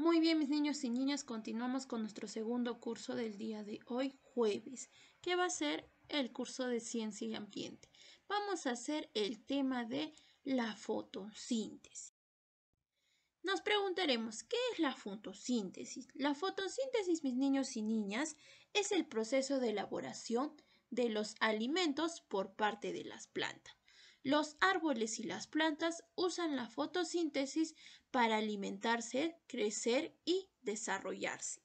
Muy bien, mis niños y niñas, continuamos con nuestro segundo curso del día de hoy, jueves, que va a ser el curso de ciencia y ambiente. Vamos a hacer el tema de la fotosíntesis. Nos preguntaremos, ¿qué es la fotosíntesis? La fotosíntesis, mis niños y niñas, es el proceso de elaboración de los alimentos por parte de las plantas. Los árboles y las plantas usan la fotosíntesis para alimentarse, crecer y desarrollarse.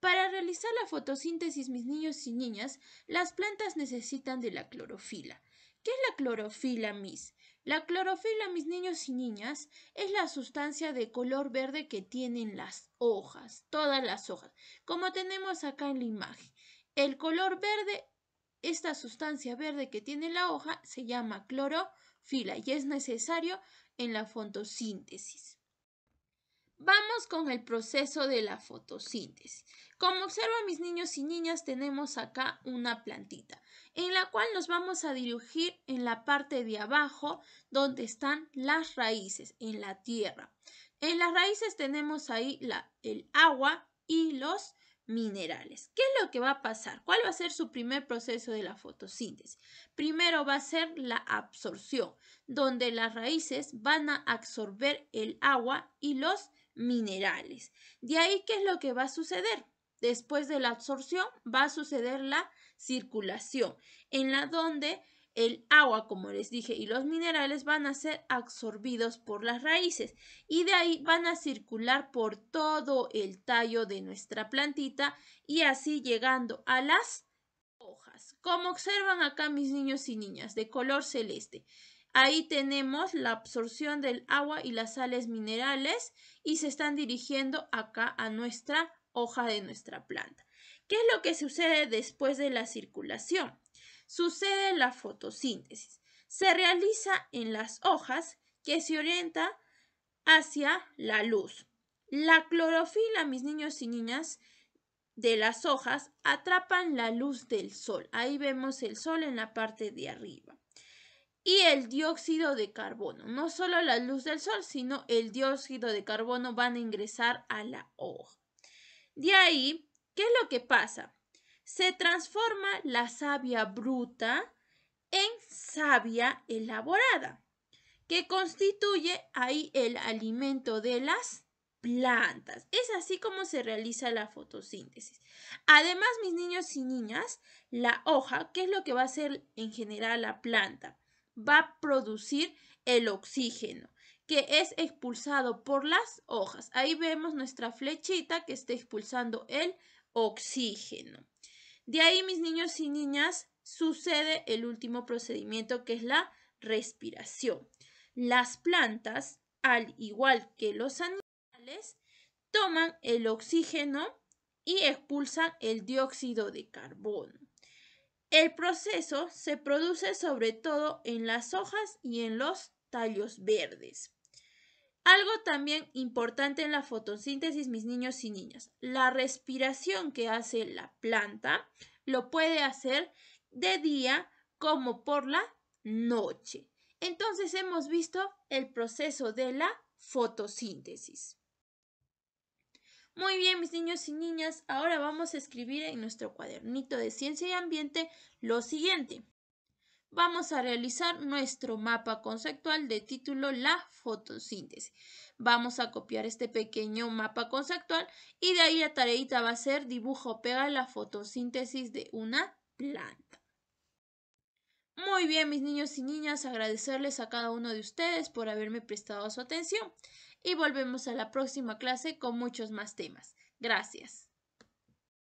Para realizar la fotosíntesis, mis niños y niñas, las plantas necesitan de la clorofila. ¿Qué es la clorofila, mis? La clorofila, mis niños y niñas, es la sustancia de color verde que tienen las hojas, todas las hojas, como tenemos acá en la imagen. El color verde esta sustancia verde que tiene la hoja se llama clorofila y es necesario en la fotosíntesis. Vamos con el proceso de la fotosíntesis. Como observan mis niños y niñas, tenemos acá una plantita en la cual nos vamos a dirigir en la parte de abajo donde están las raíces, en la tierra. En las raíces tenemos ahí el agua y los minerales. ¿Qué es lo que va a pasar? ¿Cuál va a ser su primer proceso de la fotosíntesis? Primero va a ser la absorción, donde las raíces van a absorber el agua y los minerales. De ahí, ¿qué es lo que va a suceder? Después de la absorción va a suceder la circulación, en la donde el agua, como les dije, y los minerales van a ser absorbidos por las raíces y de ahí van a circular por todo el tallo de nuestra plantita y así llegando a las hojas. Como observan acá mis niños y niñas de color celeste, ahí tenemos la absorción del agua y las sales minerales y se están dirigiendo acá a nuestra hoja de nuestra planta. ¿Qué es lo que sucede después de la circulación? sucede la fotosíntesis. Se realiza en las hojas que se orienta hacia la luz. La clorofila, mis niños y niñas, de las hojas atrapan la luz del sol. Ahí vemos el sol en la parte de arriba. Y el dióxido de carbono. No solo la luz del sol, sino el dióxido de carbono van a ingresar a la hoja. De ahí, ¿qué es lo que pasa? se transforma la savia bruta en savia elaborada, que constituye ahí el alimento de las plantas. Es así como se realiza la fotosíntesis. Además, mis niños y niñas, la hoja, que es lo que va a hacer en general la planta, va a producir el oxígeno que es expulsado por las hojas. Ahí vemos nuestra flechita que está expulsando el oxígeno. De ahí, mis niños y niñas, sucede el último procedimiento que es la respiración. Las plantas, al igual que los animales, toman el oxígeno y expulsan el dióxido de carbono. El proceso se produce sobre todo en las hojas y en los tallos verdes. Algo también importante en la fotosíntesis, mis niños y niñas, la respiración que hace la planta lo puede hacer de día como por la noche. Entonces hemos visto el proceso de la fotosíntesis. Muy bien, mis niños y niñas, ahora vamos a escribir en nuestro cuadernito de ciencia y ambiente lo siguiente vamos a realizar nuestro mapa conceptual de título La fotosíntesis. Vamos a copiar este pequeño mapa conceptual y de ahí la tareita va a ser dibujo, pega la fotosíntesis de una planta. Muy bien, mis niños y niñas, agradecerles a cada uno de ustedes por haberme prestado su atención y volvemos a la próxima clase con muchos más temas. Gracias.